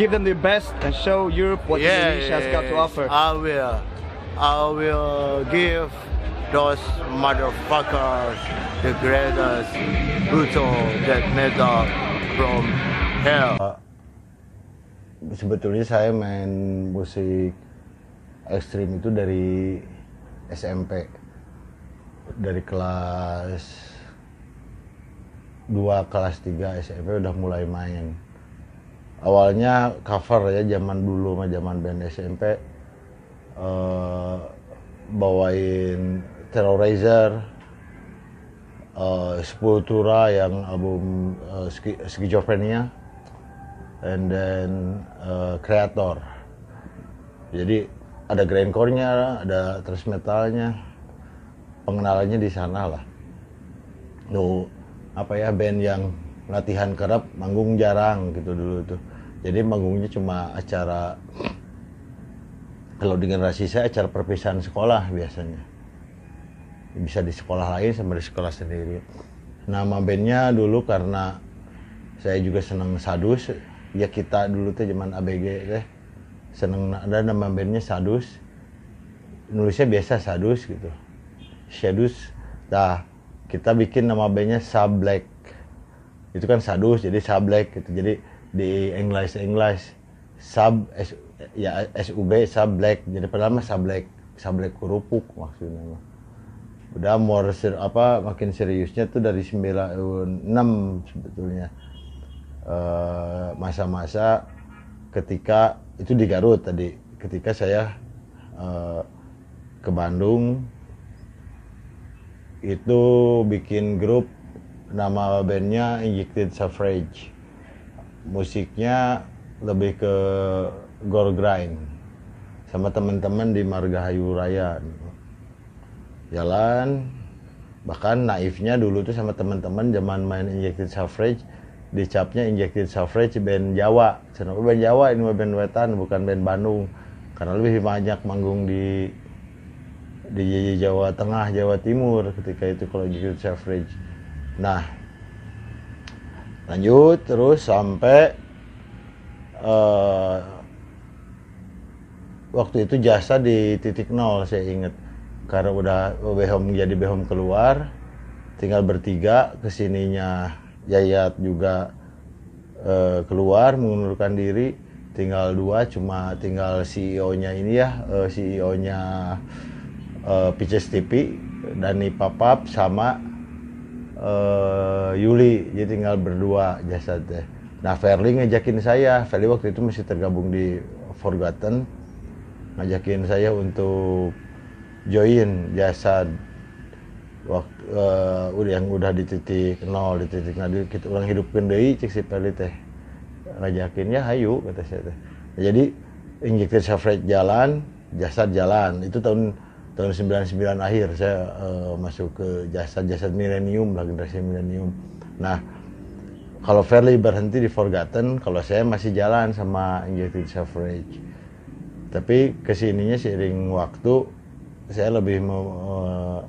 give them the best and show Europe what yeah, Indonesia has got to offer. I will. I will give those motherfuckers the greatest brutal that metal from hell. Sebetulnya saya main musik ekstrim itu dari SMP dari kelas 2 kelas 3 SMP udah mulai main awalnya cover ya zaman dulu mah zaman band SMP uh, eh, bawain Terrorizer uh, eh, Sepultura yang album uh, Schizophrenia and then uh, Creator jadi ada grindcore-nya, ada thrash metalnya, pengenalannya di sana lah. Tuh apa ya band yang latihan kerap, manggung jarang gitu dulu tuh jadi manggungnya cuma acara kalau di generasi saya acara perpisahan sekolah biasanya bisa di sekolah lain sama di sekolah sendiri nama bandnya dulu karena saya juga senang sadus ya kita dulu tuh zaman ABG deh seneng ada nama bandnya sadus nulisnya biasa sadus gitu sadus nah kita bikin nama bandnya sablek itu kan sadus jadi sablek gitu jadi di English English sub S, ya SUB sub black jadi pertama sub black sub black kerupuk maksudnya udah more ser, apa makin seriusnya tuh dari 96 sebetulnya eh, masa-masa uh, ketika itu di Garut tadi ketika saya uh, ke Bandung itu bikin grup nama bandnya Injected Suffrage musiknya lebih ke gore grind sama teman-teman di Margahayu Raya jalan bahkan naifnya dulu tuh sama teman-teman zaman main injected suffrage dicapnya injected suffrage band Jawa kenapa oh, band Jawa ini band wetan bukan band Bandung karena lebih banyak manggung di di Jawa Tengah Jawa Timur ketika itu kalau injected suffrage nah lanjut terus sampai uh, waktu itu jasa di titik nol saya inget karena udah behom jadi behom keluar tinggal bertiga kesininya Yayat juga uh, keluar mengundurkan diri tinggal dua cuma tinggal CEO-nya ini ya uh, eh, CEO-nya uh, Pitches TV Dani Papap sama uh, Yuli jadi tinggal berdua jasad teh nah Verly ngajakin saya Verly waktu itu masih tergabung di Forgotten ngajakin saya untuk join jasad. waktu eh, yang udah di titik nol di titik nol kita orang hidupkan deh cek si Verly teh ngajakin ya hayu kata saya teh nah, jadi injektir safret jalan jasad jalan itu tahun tahun 99 akhir saya uh, masuk ke jasad-jasad milenium lah generasi milenium. Nah, kalau Fairly berhenti di Forgotten, kalau saya masih jalan sama Injected Suffrage. Tapi kesininya seiring waktu saya lebih mem, eh,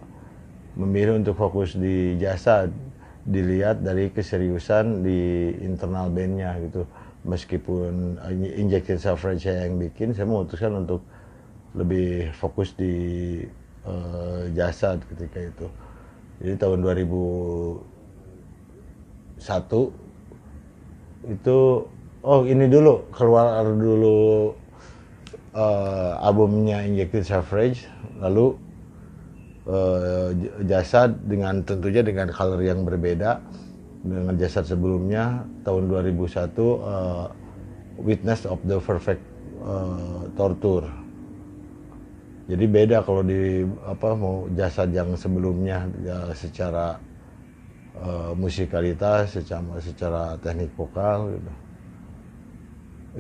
memilih untuk fokus di jasa dilihat dari keseriusan di internal bandnya gitu meskipun injected suffrage saya yang bikin saya memutuskan untuk lebih fokus di uh, eh, jasa ketika itu jadi tahun 2001 itu oh ini dulu keluar dulu uh, albumnya Injected Suffrage lalu uh, jasad dengan tentunya dengan color yang berbeda dengan jasad sebelumnya tahun 2001 uh, Witness of the Perfect uh, Torture jadi beda kalau di apa mau jasad yang sebelumnya ya, secara uh, musikalitas, secara secara teknik vokal gitu.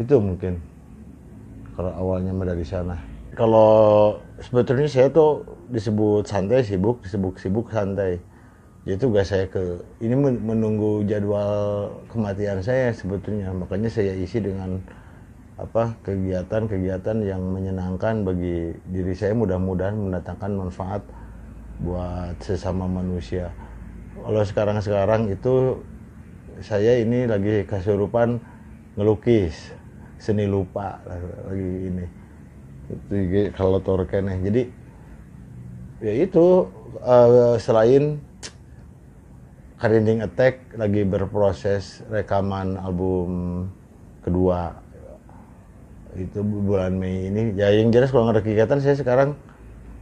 Itu mungkin kalau awalnya dari sana. Kalau sebetulnya saya tuh disebut santai sibuk, disebut sibuk santai. Jadi tugas saya ke ini menunggu jadwal kematian saya sebetulnya, makanya saya isi dengan apa kegiatan-kegiatan yang menyenangkan bagi diri saya mudah-mudahan mendatangkan manfaat buat sesama manusia. Kalau sekarang-sekarang itu saya ini lagi kesurupan ngelukis seni lupa lagi ini itu kalau torkeneh jadi ya itu uh, selain Karinding Attack lagi berproses rekaman album kedua itu bulan Mei ini ya yang jelas kalau ada kegiatan saya sekarang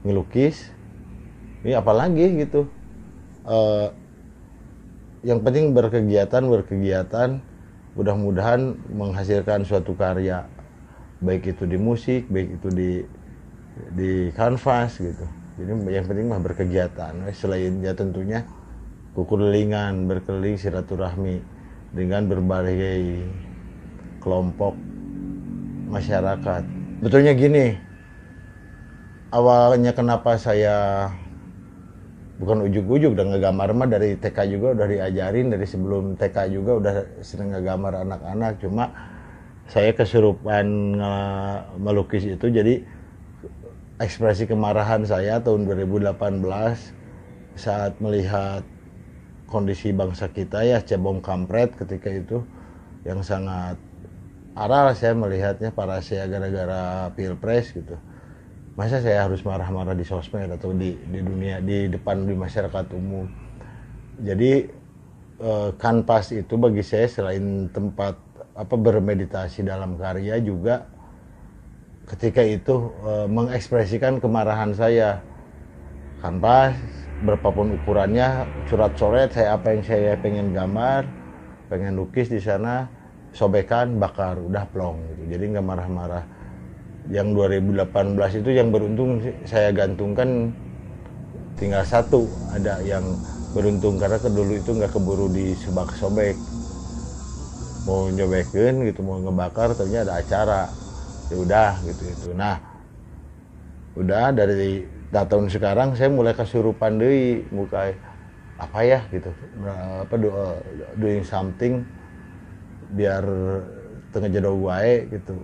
ngelukis ini apalagi gitu uh, yang penting berkegiatan berkegiatan mudah-mudahan menghasilkan suatu karya baik itu di musik baik itu di di kanvas gitu jadi yang penting mah berkegiatan selain ya tentunya kukulingan berkeliling silaturahmi dengan berbagai kelompok masyarakat. Betulnya gini, awalnya kenapa saya bukan ujuk-ujuk dan ngegambar mah dari TK juga udah diajarin dari sebelum TK juga udah sering ngegambar anak-anak cuma saya kesurupan melukis itu jadi ekspresi kemarahan saya tahun 2018 saat melihat kondisi bangsa kita ya cebong kampret ketika itu yang sangat arah saya melihatnya para saya gara-gara pilpres gitu masa saya harus marah-marah di sosmed atau di di dunia di depan di masyarakat umum jadi eh, kanvas itu bagi saya selain tempat apa bermeditasi dalam karya juga ketika itu eh, mengekspresikan kemarahan saya kanvas berapapun ukurannya curat coret saya apa yang saya pengen gambar pengen lukis di sana sobekan bakar udah plong gitu jadi nggak marah-marah yang 2018 itu yang beruntung saya gantungkan tinggal satu ada yang beruntung karena kedulu itu nggak keburu di sebak sobek mau nyobekin gitu mau ngebakar ternyata ada acara ya udah gitu itu nah udah dari tahun sekarang saya mulai kesurupan deh muka apa ya gitu apa doing something biar tengah jodoh wae gitu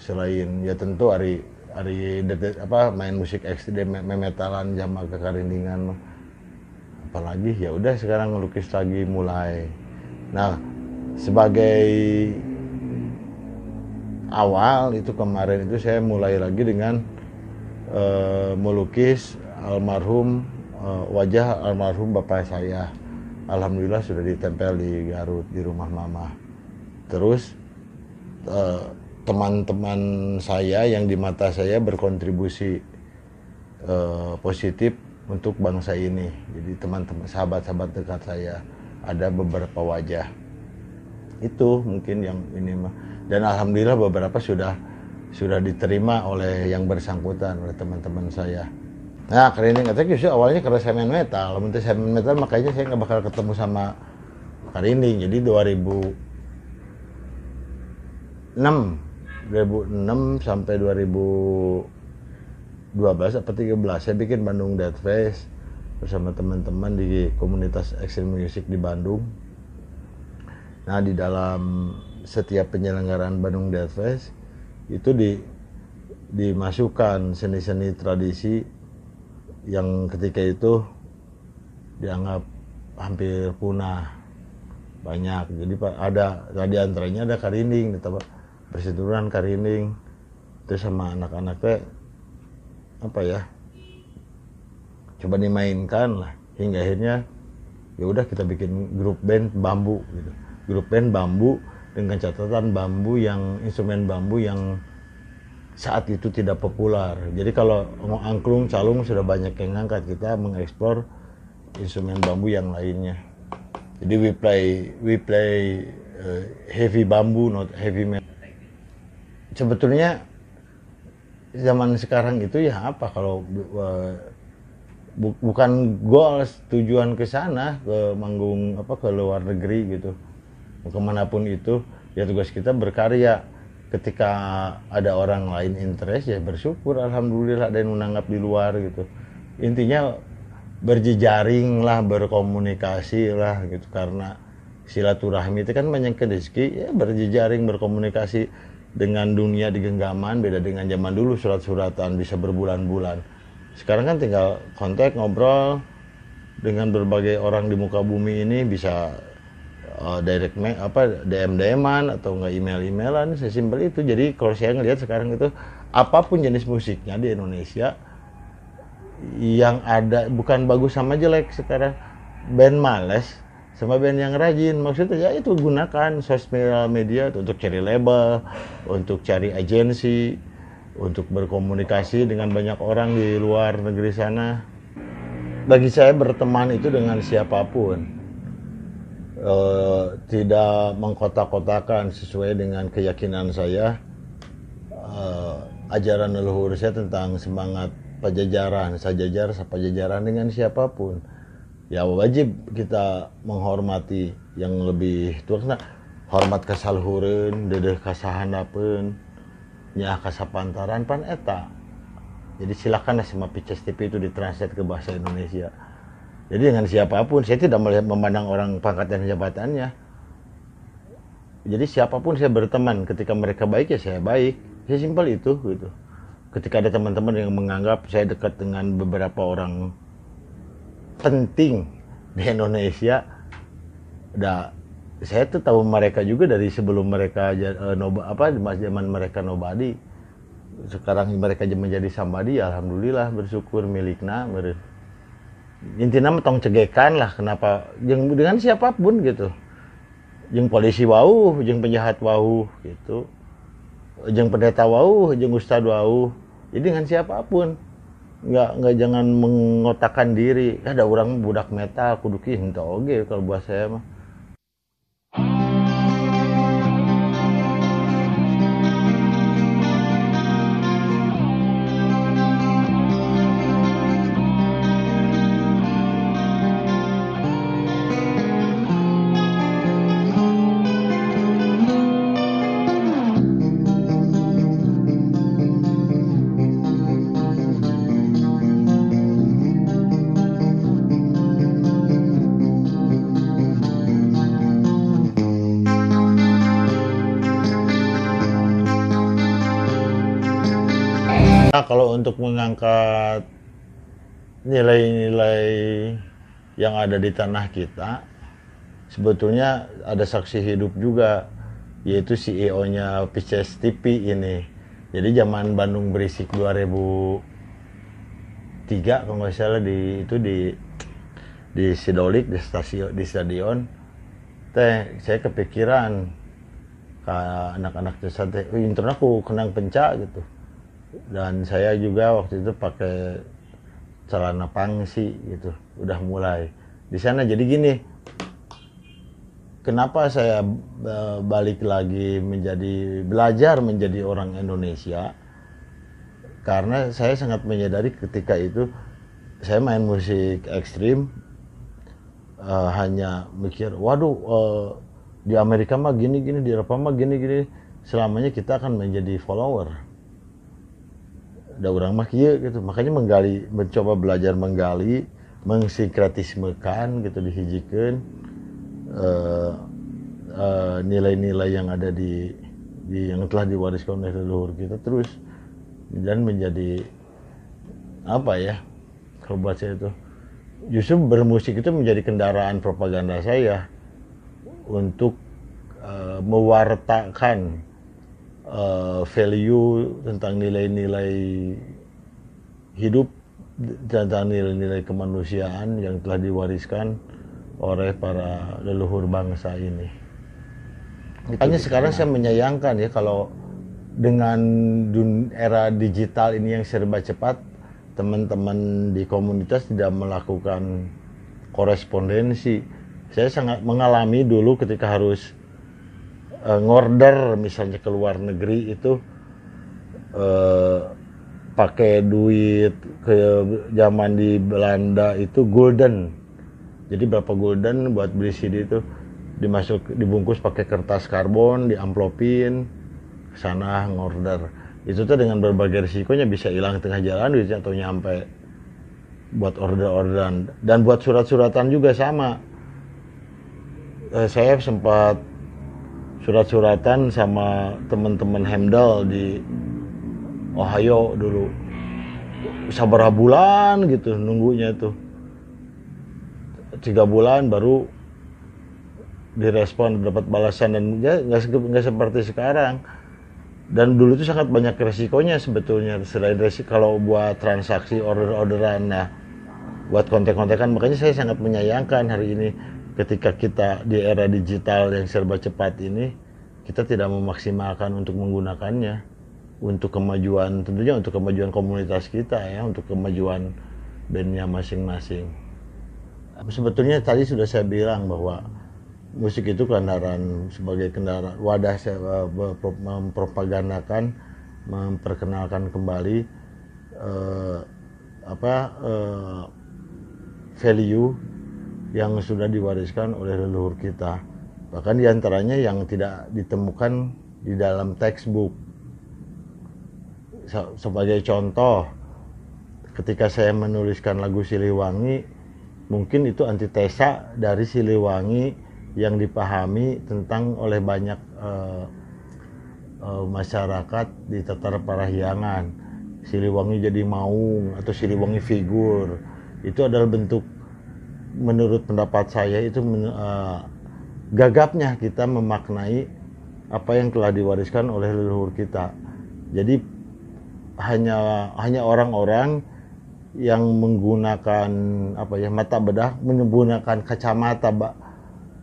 selain ya tentu hari hari apa main musik ekstrim memetalan jama kekarindingan apalagi ya udah sekarang ngelukis lagi mulai nah sebagai awal itu kemarin itu saya mulai lagi dengan e, melukis almarhum e, wajah almarhum bapak saya alhamdulillah sudah ditempel di Garut di rumah mama terus eh, teman-teman uh, saya yang di mata saya berkontribusi uh, positif untuk bangsa ini jadi teman-teman sahabat-sahabat dekat saya ada beberapa wajah itu mungkin yang ini mah dan alhamdulillah beberapa sudah sudah diterima oleh yang bersangkutan oleh teman-teman saya. Nah, keren ini katanya justru awalnya karena saya semen metal. saya semen metal makanya saya nggak bakal ketemu sama ini. Jadi 2000 6 2006 sampai 2012 atau 13 saya bikin Bandung Dead Face bersama teman-teman di komunitas Extreme Music di Bandung. Nah di dalam setiap penyelenggaraan Bandung Dead Face itu di dimasukkan seni-seni tradisi yang ketika itu dianggap hampir punah banyak jadi pak ada tadi antaranya ada karinding bersiduran karining itu sama anak-anaknya apa ya coba dimainkan lah hingga akhirnya ya udah kita bikin grup band bambu gitu grup band bambu dengan catatan bambu yang instrumen bambu yang saat itu tidak populer jadi kalau angklung calung sudah banyak yang ngangkat kita mengeksplor instrumen bambu yang lainnya jadi we play we play uh, heavy bambu not heavy metal sebetulnya zaman sekarang itu ya apa kalau uh, bu, bukan goals tujuan ke sana ke manggung apa ke luar negeri gitu kemanapun itu ya tugas kita berkarya ketika ada orang lain interest ya bersyukur alhamdulillah ada yang menanggap di luar gitu intinya berjejaring lah berkomunikasi lah gitu karena silaturahmi itu kan banyak rezeki ya berjejaring berkomunikasi dengan dunia di genggaman beda dengan zaman dulu surat-suratan bisa berbulan-bulan sekarang kan tinggal kontak ngobrol dengan berbagai orang di muka bumi ini bisa uh, direct me apa DM DMan atau enggak email emailan sesimpel itu jadi kalau saya ngelihat sekarang itu apapun jenis musiknya di Indonesia yang ada bukan bagus sama jelek sekarang band males sama band yang rajin maksudnya ya itu gunakan sosial media untuk cari label untuk cari agensi untuk berkomunikasi dengan banyak orang di luar negeri sana bagi saya berteman itu dengan siapapun e, tidak mengkotak-kotakan sesuai dengan keyakinan saya e, ajaran leluhur saya tentang semangat pajajaran sajajar sepajajaran dengan siapapun ya wajib kita menghormati yang lebih tua karena hormat kasalhurun dedeh kasahana pun nyah kasapantaran pan eta jadi silakan semua Pices TV itu ditranslate ke bahasa Indonesia jadi dengan siapapun saya tidak melihat memandang orang pangkat dan jabatannya jadi siapapun saya berteman ketika mereka baik ya saya baik saya simpel itu gitu ketika ada teman-teman yang menganggap saya dekat dengan beberapa orang penting di Indonesia udah saya tuh tahu mereka juga dari sebelum mereka uh, noba apa mas zaman mereka nobody sekarang mereka menjadi somebody ya alhamdulillah bersyukur milikna ber intinya metong cegekan lah kenapa yang dengan siapapun gitu yang polisi wau yang penjahat wau gitu yang pendeta wau yang ustad wau jadi dengan siapapun nggak nggak jangan mengotakkan diri ada orang budak metal kudu kinto oke kalau buat saya mah kalau untuk mengangkat nilai-nilai yang ada di tanah kita sebetulnya ada saksi hidup juga yaitu CEO-nya Pisces TV ini. Jadi zaman Bandung Berisik 2003 kalau nggak salah di itu di di Sidolik di stasiun di stadion teh saya kepikiran ke anak-anak desa teh internet aku kenang pencak gitu dan saya juga waktu itu pakai celana pangsi gitu udah mulai di sana jadi gini kenapa saya e, balik lagi menjadi belajar menjadi orang Indonesia karena saya sangat menyadari ketika itu saya main musik ekstrim uh, hanya mikir waduh uh, di Amerika mah gini gini di Eropa mah gini gini selamanya kita akan menjadi follower ada orang mah kieu iya, gitu makanya menggali mencoba belajar menggali mengsinkratismekan gitu dihijikeun uh, eh, uh, eh, nilai-nilai yang ada di, di yang telah diwariskan oleh leluhur kita terus dan menjadi apa ya kalau buat saya itu justru bermusik itu menjadi kendaraan propaganda saya untuk uh, mewartakan uh, value tentang nilai-nilai hidup tentang nilai-nilai kemanusiaan yang telah diwariskan oleh para leluhur bangsa ini. Makanya sekarang saya menyayangkan ya kalau dengan era digital ini yang serba cepat, teman-teman di komunitas tidak melakukan korespondensi. Saya sangat mengalami dulu ketika harus uh, ngorder misalnya ke luar negeri itu uh, pakai duit ke zaman di Belanda itu golden jadi berapa golden buat beli CD itu dimasuk dibungkus pakai kertas karbon diamplopin amplopin sana ngorder itu tuh dengan berbagai risikonya bisa hilang tengah jalan duitnya atau nyampe buat order-orderan dan buat surat-suratan juga sama eh, saya sempat surat-suratan sama teman-teman Hemdal di Ohio dulu sabar bulan gitu nunggunya tuh tiga bulan baru direspon dapat balasan dan ya, nggak nggak seperti sekarang dan dulu itu sangat banyak resikonya sebetulnya selain resiko kalau buat transaksi order orderan nah buat kontek kontekan makanya saya sangat menyayangkan hari ini ketika kita di era digital yang serba cepat ini kita tidak memaksimalkan untuk menggunakannya untuk kemajuan tentunya untuk kemajuan komunitas kita ya untuk kemajuan bandnya masing-masing sebetulnya tadi sudah saya bilang bahwa musik itu kendaraan sebagai kendaraan wadah saya eh, mempropagandakan memperkenalkan kembali eh, apa eh, value yang sudah diwariskan oleh leluhur kita. Bahkan diantaranya yang tidak ditemukan di dalam textbook. Sebagai contoh, ketika saya menuliskan lagu Siliwangi, mungkin itu antitesa dari Siliwangi yang dipahami tentang oleh banyak uh, uh, masyarakat di Tatar Parahyangan. Siliwangi jadi maung atau Siliwangi figur. Itu adalah bentuk menurut pendapat saya itu men, uh, gagapnya kita memaknai apa yang telah diwariskan oleh leluhur kita. Jadi hanya hanya orang-orang yang menggunakan apa ya mata bedah menggunakan kacamata Mbak.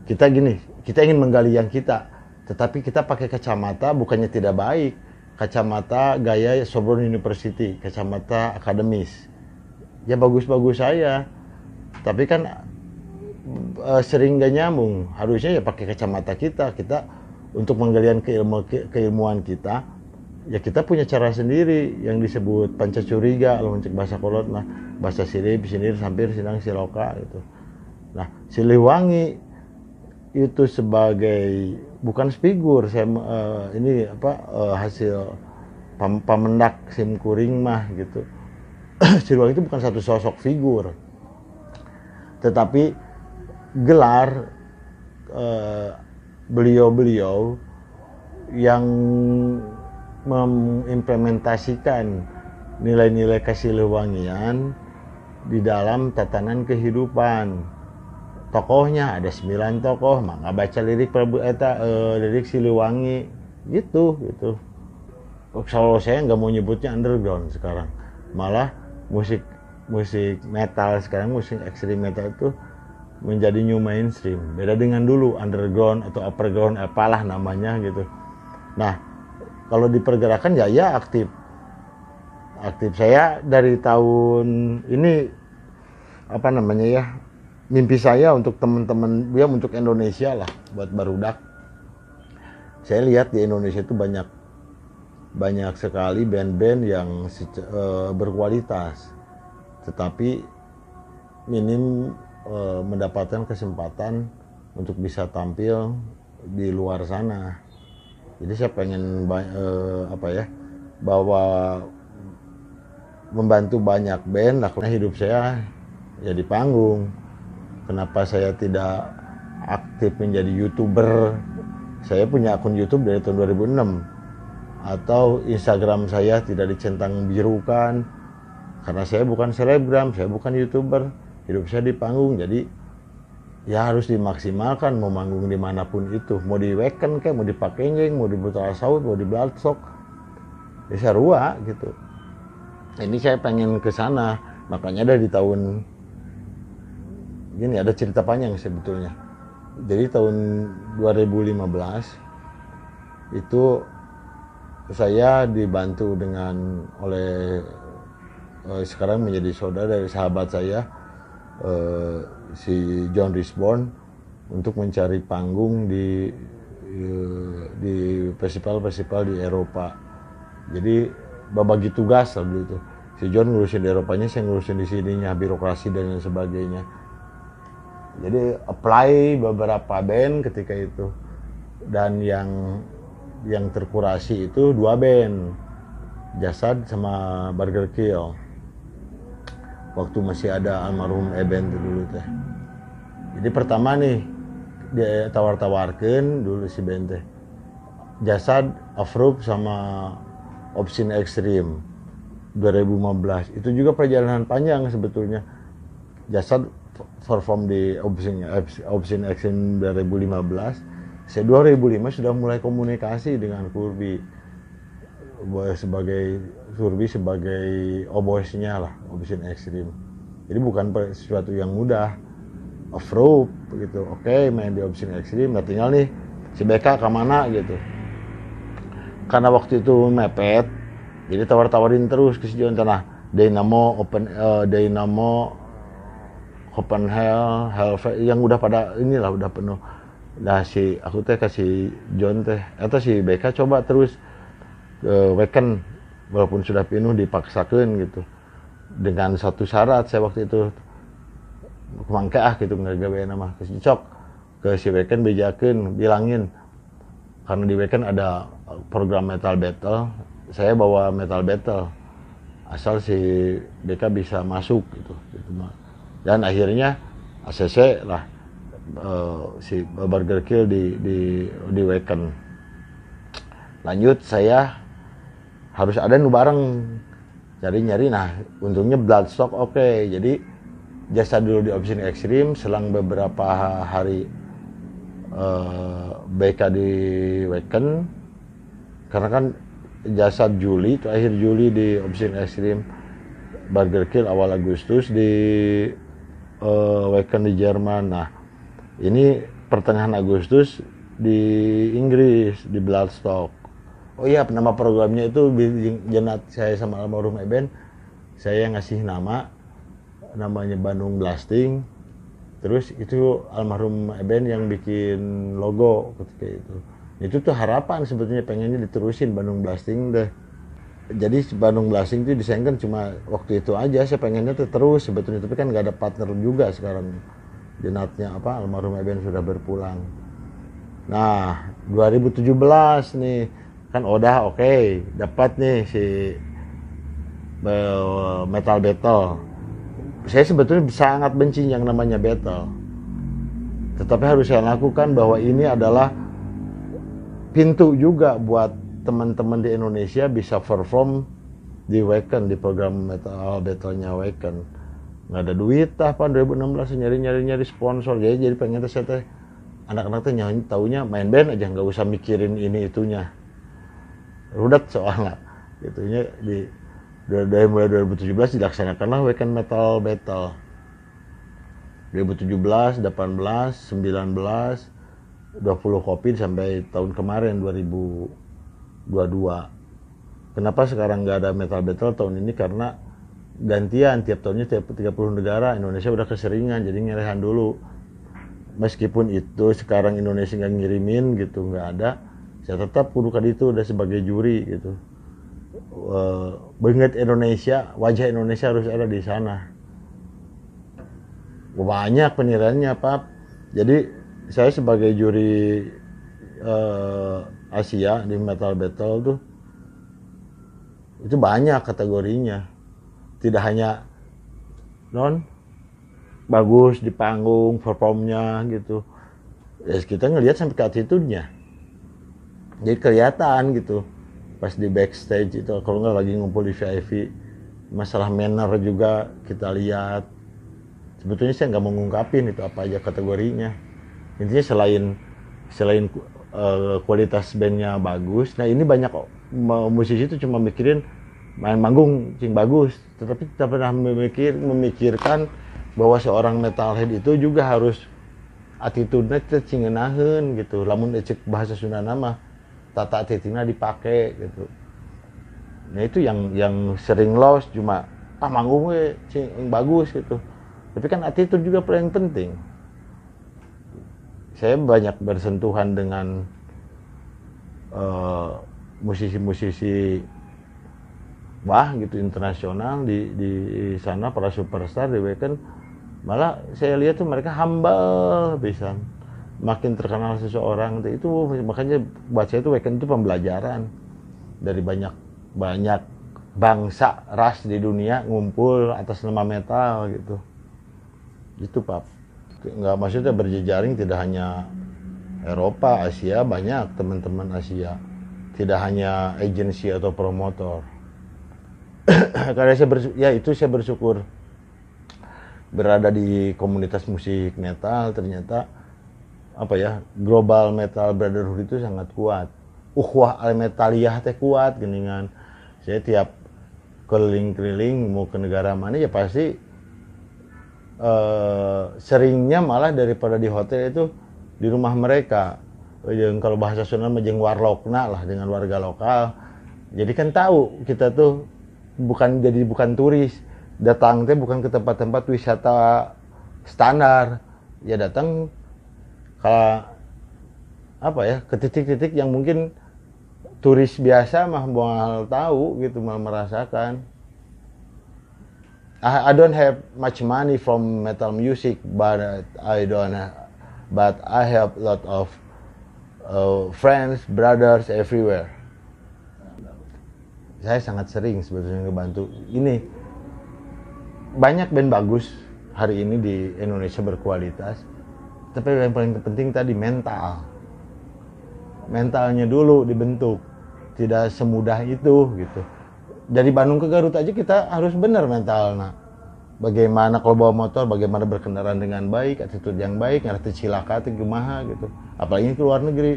Kita gini, kita ingin menggali yang kita, tetapi kita pakai kacamata bukannya tidak baik. Kacamata gaya Sorbonne University, kacamata akademis. Ya bagus-bagus saya. -bagus tapi kan uh, sering gak nyambung harusnya ya pakai kacamata kita kita untuk menggalian keilmu, ke, keilmuan kita ya kita punya cara sendiri yang disebut panca curiga mencek bahasa kolot nah bahasa sirip sinir sambil sinang siloka gitu nah siliwangi itu sebagai bukan figur saya uh, ini apa uh, hasil pam, pamendak simkuring mah gitu siliwangi itu bukan satu sosok figur tetapi gelar eh, beliau-beliau eh, yang mengimplementasikan nilai-nilai kasih lewangian di dalam tatanan kehidupan tokohnya ada sembilan tokoh maka baca lirik Prabu Eta eh, lirik Siliwangi gitu gitu kalau saya nggak mau nyebutnya underground sekarang malah musik musik metal sekarang musik ekstrim metal itu menjadi new mainstream beda dengan dulu underground atau underground apalah namanya gitu nah kalau dipergerakan ya ya aktif aktif saya dari tahun ini apa namanya ya mimpi saya untuk teman-teman dia ya untuk Indonesia lah buat barudak saya lihat di Indonesia itu banyak banyak sekali band-band yang uh, berkualitas tetapi minim e, mendapatkan kesempatan untuk bisa tampil di luar sana jadi saya pengen e, apa ya bahwa membantu banyak band lakunya hidup saya ya di panggung kenapa saya tidak aktif menjadi youtuber saya punya akun youtube dari tahun 2006 atau instagram saya tidak dicentang birukan karena saya bukan selebgram saya bukan youtuber hidup saya di panggung jadi ya harus dimaksimalkan mau manggung dimanapun itu mau di weekend kayak mau di nging, mau di buta saud mau di blatsok bisa ya ruah gitu ini saya pengen ke sana makanya ada di tahun gini ada cerita panjang sebetulnya jadi tahun 2015 itu saya dibantu dengan oleh Eh, sekarang menjadi saudara dari sahabat saya uh, si John Risborn untuk mencari panggung di uh, di festival-festival di Eropa. Jadi berbagi tugas lah itu. Si John ngurusin di Eropanya, saya ngurusin di sini nya birokrasi dan lain sebagainya. Jadi apply beberapa band ketika itu dan yang yang terkurasi itu dua band jasad sama Burger Kill waktu masih ada almarhum Eben dulu teh jadi pertama nih dia tawar-tawarkan dulu si Ben teh jasad Afrub sama Opsin Ekstrim 2015 itu juga perjalanan panjang sebetulnya jasad perform di Opsin Opsin Ekstrim 2015 saya 2005 sudah mulai komunikasi dengan Kurbi sebagai survei sebagai oboesnya lah obosin ekstrim jadi bukan sesuatu yang mudah approve gitu oke okay, main di opsi ekstrim nah tinggal nih si BK kemana gitu karena waktu itu mepet jadi tawar-tawarin terus ke si tanah Dynamo Open uh, Dynamo Open Hell Hellfest yang udah pada inilah udah penuh nah si aku teh kasih John teh eh, atau si BK coba terus uh, weekend walaupun sudah penuh dipaksakan gitu dengan satu syarat saya waktu itu kemangka ah gitu nggak gawe nama ke si ke si weekend bejakan bilangin karena di weekend ada program metal battle saya bawa metal battle asal si BK bisa masuk gitu, gitu dan akhirnya ACC lah eh, si Burger Kill di di di weekend lanjut saya harus ada nu bareng cari nyari nah untungnya bloodstock oke okay. jadi jasa dulu di option ekstrim selang beberapa hari uh, eh, BK di Weekend karena kan jasa Juli itu akhir Juli di option ekstrim Burger Kill awal Agustus di uh, eh, Weekend di Jerman nah ini pertengahan Agustus di Inggris di Bloodstock oh iya nama programnya itu jenat saya sama almarhum Eben saya ngasih nama namanya Bandung Blasting terus itu almarhum Eben yang bikin logo ketika itu itu tuh harapan sebetulnya pengennya diterusin Bandung Blasting deh jadi Bandung Blasting itu disengkan cuma waktu itu aja saya pengennya tuh terus sebetulnya tapi kan nggak ada partner juga sekarang jenatnya apa almarhum Eben sudah berpulang nah 2017 nih kan udah oke okay, dapat nih si metal battle saya sebetulnya sangat benci yang namanya battle tetapi harus saya lakukan bahwa ini adalah pintu juga buat teman-teman di Indonesia bisa perform di Waken di program metal battle-nya Waken nggak ada duit tah pan 2016 nyari nyari nyari sponsor jadi jadi pengen teh anak-anak teh nyanyi taunya main band aja nggak usah mikirin ini itunya rudat soalnya gitu itunya di dari mulai 2017 dilaksanakanlah weekend metal battle 2017, 18, 19, 20 kopi sampai tahun kemarin 2022. Kenapa sekarang nggak ada metal battle tahun ini karena gantian tiap tahunnya tiap 30 negara Indonesia udah keseringan jadi ngerehan dulu meskipun itu sekarang Indonesia nggak ngirimin gitu nggak ada saya tetap kudukan itu udah sebagai juri gitu eh, Indonesia wajah Indonesia harus ada di sana banyak penilaiannya pak jadi saya sebagai juri uh, Asia di metal battle tuh itu banyak kategorinya tidak hanya non bagus di panggung performnya gitu ya kita ngelihat sampai ke attitude-nya jadi kelihatan gitu pas di backstage itu kalau nggak lagi ngumpul di VIP masalah manner juga kita lihat sebetulnya saya nggak mengungkapin itu apa aja kategorinya intinya selain selain uh, kualitas bandnya bagus nah ini banyak musisi itu cuma mikirin main manggung cing bagus tetapi tidak pernah memikir memikirkan bahwa seorang metalhead itu juga harus attitude-nya gitu lamun ecek bahasa Sunda nama tata titiknya dipakai gitu nah itu yang yang sering lost cuma ah manggungnya gue cing bagus gitu tapi kan attitude juga paling penting saya banyak bersentuhan dengan musisi eh, musisi-musisi wah gitu internasional di di sana para superstar di weekend malah saya lihat tuh mereka humble bisa makin terkenal seseorang itu makanya baca itu weekend itu pembelajaran dari banyak banyak bangsa ras di dunia ngumpul atas nama metal gitu itu pak nggak maksudnya berjejaring tidak hanya Eropa Asia banyak teman-teman Asia tidak hanya agensi atau promotor karena saya bersyukur, ya itu saya bersyukur berada di komunitas musik metal ternyata apa ya global metal brotherhood itu sangat kuat ukhwah al metaliyah teh kuat geningan saya tiap keliling-keliling mau ke negara mana ya pasti eh, seringnya malah daripada di hotel itu di rumah mereka yang kalau bahasa Sunda menjeng warlokna lah dengan warga lokal jadi kan tahu kita tuh bukan jadi bukan turis datang teh bukan ke tempat-tempat wisata standar ya datang kalau apa ya ke titik-titik yang mungkin turis biasa mah hal tahu gitu mah merasakan I, I don't have much money from metal music but I don't but I have lot of uh, friends brothers everywhere saya sangat sering sebetulnya ngebantu ini banyak band bagus hari ini di Indonesia berkualitas tapi yang paling penting tadi mental mentalnya dulu dibentuk tidak semudah itu gitu dari Bandung ke Garut aja kita harus benar mental nah bagaimana kalau bawa motor bagaimana berkendaraan dengan baik attitude yang baik ngerti cilaka itu gimana gitu apalagi ini ke luar negeri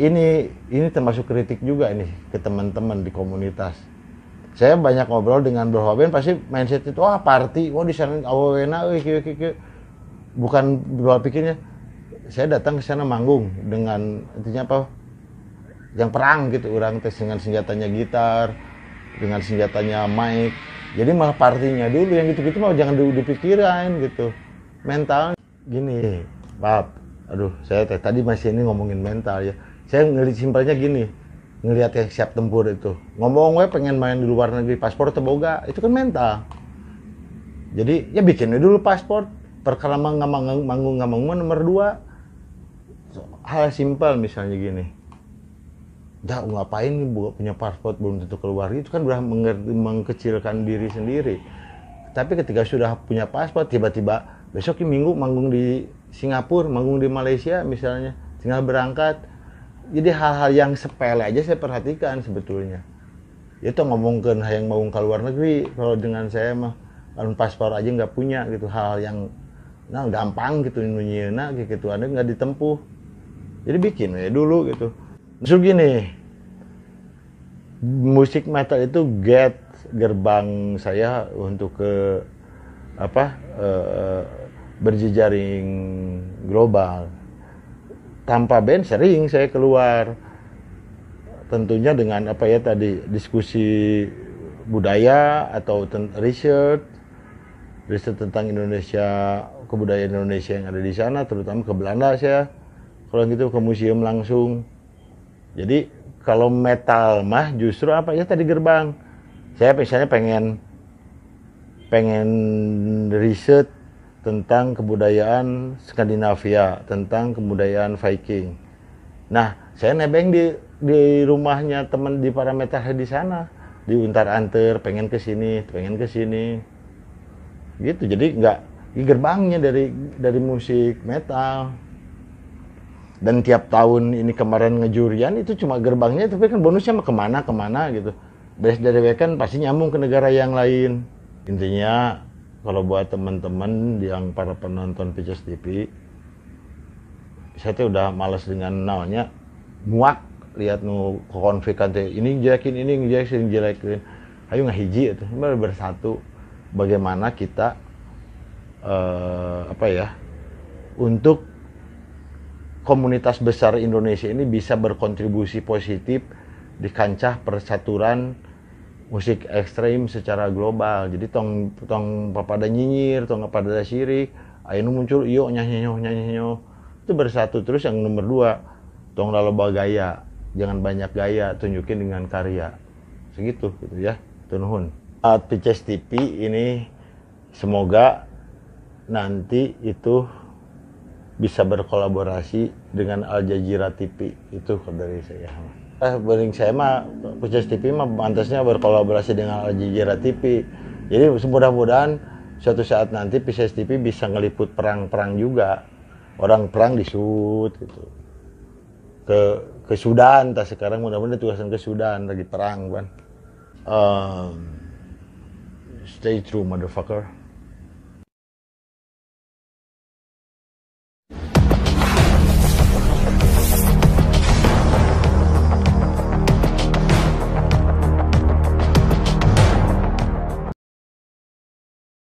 ini ini termasuk kritik juga ini ke teman-teman di komunitas saya banyak ngobrol dengan berhobi pasti mindset itu wah party wah di sana awena oh, bukan berpikirnya pikirnya saya datang ke sana manggung dengan intinya apa yang perang gitu orang tes dengan senjatanya gitar dengan senjatanya mic jadi malah partinya dulu yang gitu-gitu mau jangan dulu dipikirin gitu mental gini pap aduh saya teh tadi masih ini ngomongin mental ya saya ngelihat simpelnya gini ngelihat yang siap tempur itu ngomong gue pengen main di luar negeri paspor boga itu kan mental jadi ya bikinnya dulu paspor perkara manggung manggung nomor dua hal simpel misalnya gini dah ngapain buka punya paspor belum tentu keluar itu kan udah mengkecilkan diri sendiri tapi ketika sudah punya paspor tiba-tiba besok minggu manggung di Singapura manggung di Malaysia misalnya tinggal berangkat jadi hal-hal yang sepele aja saya perhatikan sebetulnya itu ngomongkan yang mau ke luar negeri kalau dengan saya mah paspor aja nggak punya gitu hal yang nah gampang gitu nunyiuna gitu aneh nggak ditempuh jadi bikin ya dulu gitu Masuk gini musik metal itu get gerbang saya untuk ke apa uh, berjejaring global tanpa band sering saya keluar tentunya dengan apa ya tadi diskusi budaya atau research riset tentang Indonesia kebudayaan Indonesia yang ada di sana terutama ke Belanda saya kalau gitu ke museum langsung jadi kalau metal mah justru apa ya tadi gerbang saya misalnya pengen pengen riset tentang kebudayaan Skandinavia tentang kebudayaan Viking nah saya nebeng di di rumahnya teman di para parameter di sana di Untar anter pengen ke sini pengen ke sini gitu jadi nggak gerbangnya dari dari musik metal dan tiap tahun ini kemarin ngejurian itu cuma gerbangnya tapi kan bonusnya mah kemana kemana gitu beres dari kan pasti nyambung ke negara yang lain intinya kalau buat teman-teman yang para penonton Pictures TV saya tuh udah males dengan namanya muak lihat nu konflik teh ini jelekin ini jelekin jelekin ayo ngaji itu bersatu bagaimana kita uh, apa ya untuk komunitas besar Indonesia ini bisa berkontribusi positif di kancah persaturan musik ekstrim secara global jadi tong tong papada nyinyir tong papada sirik ayo muncul iyo nyanyi nyanyi itu bersatu terus yang nomor dua tong lalu gaya jangan banyak gaya tunjukin dengan karya segitu gitu ya tunhun at eh, Pices TV ini semoga nanti itu bisa berkolaborasi dengan Al Jazeera TV itu dari saya eh bering saya mah Pujas TV mah pantasnya berkolaborasi dengan Al Jazeera TV jadi mudah-mudahan suatu saat nanti Pujas TV bisa ngeliput perang-perang juga orang perang di Sud gitu ke ke Sudan tak sekarang mudah-mudahan tugasan ke Sudan lagi perang kan um, stay true motherfucker